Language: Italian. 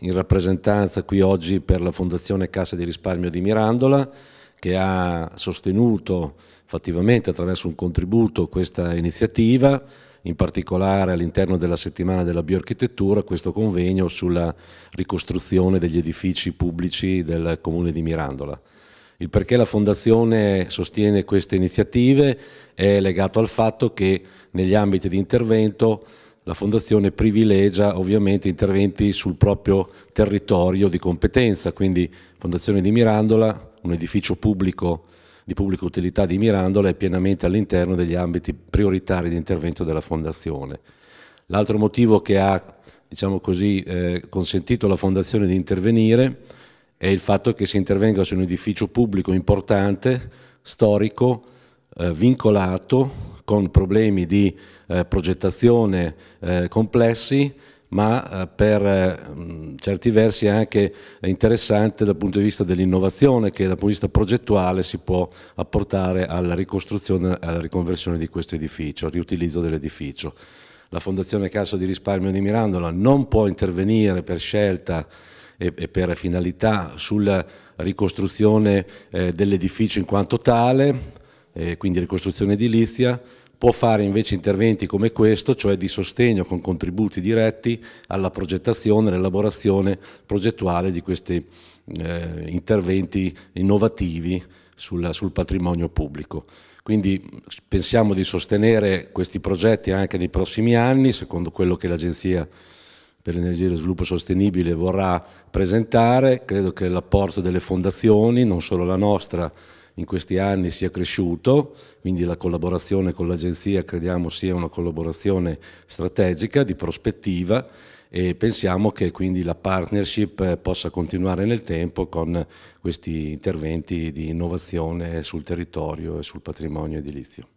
in rappresentanza qui oggi per la Fondazione Cassa di Risparmio di Mirandola che ha sostenuto fattivamente attraverso un contributo questa iniziativa, in particolare all'interno della settimana della bioarchitettura questo convegno sulla ricostruzione degli edifici pubblici del comune di Mirandola. Il perché la Fondazione sostiene queste iniziative è legato al fatto che negli ambiti di intervento la Fondazione privilegia ovviamente interventi sul proprio territorio di competenza, quindi Fondazione di Mirandola, un edificio pubblico di pubblica utilità di Mirandola è pienamente all'interno degli ambiti prioritari di intervento della Fondazione. L'altro motivo che ha diciamo così, eh, consentito alla Fondazione di intervenire è il fatto che si intervenga su un edificio pubblico importante, storico, eh, vincolato con problemi di eh, progettazione eh, complessi, ma eh, per eh, certi versi è anche interessante dal punto di vista dell'innovazione che dal punto di vista progettuale si può apportare alla ricostruzione alla riconversione di questo edificio, al riutilizzo dell'edificio. La Fondazione Cassa di Risparmio di Mirandola non può intervenire per scelta e, per finalità sulla ricostruzione eh, dell'edificio in quanto tale, eh, quindi ricostruzione edilizia, può fare invece interventi come questo, cioè di sostegno con contributi diretti alla progettazione, all'elaborazione progettuale di questi eh, interventi innovativi sul, sul patrimonio pubblico. Quindi pensiamo di sostenere questi progetti anche nei prossimi anni, secondo quello che l'Agenzia per l'energia e lo sviluppo sostenibile vorrà presentare. Credo che l'apporto delle fondazioni, non solo la nostra, in questi anni sia cresciuto, quindi la collaborazione con l'agenzia crediamo sia una collaborazione strategica, di prospettiva e pensiamo che quindi la partnership possa continuare nel tempo con questi interventi di innovazione sul territorio e sul patrimonio edilizio.